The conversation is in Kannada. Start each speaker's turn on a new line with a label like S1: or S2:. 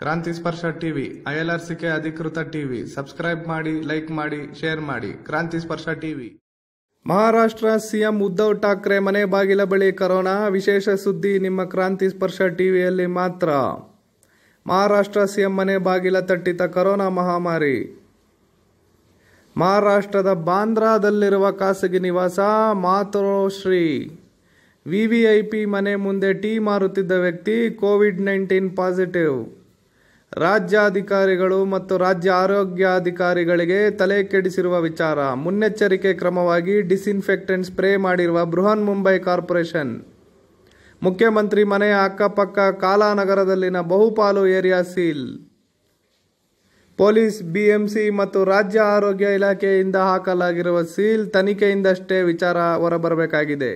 S1: ಕ್ರಾಂತಿ ಸ್ಪರ್ಶ ಟಿವಿ ಐಎಲ್ಆರ್ಸಿಕೆ ಅಧಿಕೃತ ಟಿವಿ ಸಬ್ಸ್ಕ್ರೈಬ್ ಮಾಡಿ ಲೈಕ್ ಮಾಡಿ ಶೇರ್ ಮಾಡಿ ಕ್ರಾಂತಿ ಸ್ಪರ್ಶ ಟಿವಿ ಮಹಾರಾಷ್ಟ್ರ ಸಿಎಂ ಉದ್ಧವ್ ಠಾಕ್ರೆ ಮನೆ ಬಾಗಿಲ ಬಳಿ ಕರೋನಾ ವಿಶೇಷ ಸುದ್ದಿ ನಿಮ್ಮ ಕ್ರಾಂತಿ ಸ್ಪರ್ಶ ಟಿವಿಯಲ್ಲಿ ಮಾತ್ರ ಮಹಾರಾಷ್ಟ್ರ ಸಿಎಂ ಮನೆ ಬಾಗಿಲ ತಟ್ಟಿತ ಕರೋನಾ ಮಹಾಮಾರಿ ಮಹಾರಾಷ್ಟ್ರದ ಬಾಂದ್ರಾದಲ್ಲಿರುವ ಖಾಸಗಿ ನಿವಾಸ ಮಾತೋಶ್ರೀ ವಿವಿಐಪಿ ಮನೆ ಮುಂದೆ ಟೀ ಮಾರುತ್ತಿದ್ದ ವ್ಯಕ್ತಿ ಕೋವಿಡ್ ನೈನ್ಟೀನ್ ಪಾಸಿಟಿವ್ ರಾಜ್ಯಾಧಿಕಾರಿಗಳು ಮತ್ತು ರಾಜ್ಯ ಆರೋಗ್ಯಾಧಿಕಾರಿಗಳಿಗೆ ತಲೆ ಕೆಡಿಸಿರುವ ವಿಚಾರ ಮುನ್ನೆಚ್ಚರಿಕೆ ಕ್ರಮವಾಗಿ ಡಿಸ್ಇನ್ಫೆಕ್ಟೆಂಟ್ ಸ್ಪ್ರೇ ಮಾಡಿರುವ ಬೃಹನ್ ಮುಂಬೈ ಕಾರ್ಪೊರೇಷನ್ ಮುಖ್ಯಮಂತ್ರಿ ಮನೆಯ ಅಕ್ಕಪಕ್ಕ ಕಾಲಾನಗರದಲ್ಲಿನ ಬಹುಪಾಲು ಏರಿಯಾ ಸೀಲ್ ಪೊಲೀಸ್ ಬಿಎಂಸಿ ಮತ್ತು ರಾಜ್ಯ ಆರೋಗ್ಯ ಇಲಾಖೆಯಿಂದ ಹಾಕಲಾಗಿರುವ ಸೀಲ್ ತನಿಖೆಯಿಂದಷ್ಟೇ ವಿಚಾರ ಹೊರಬರಬೇಕಾಗಿದೆ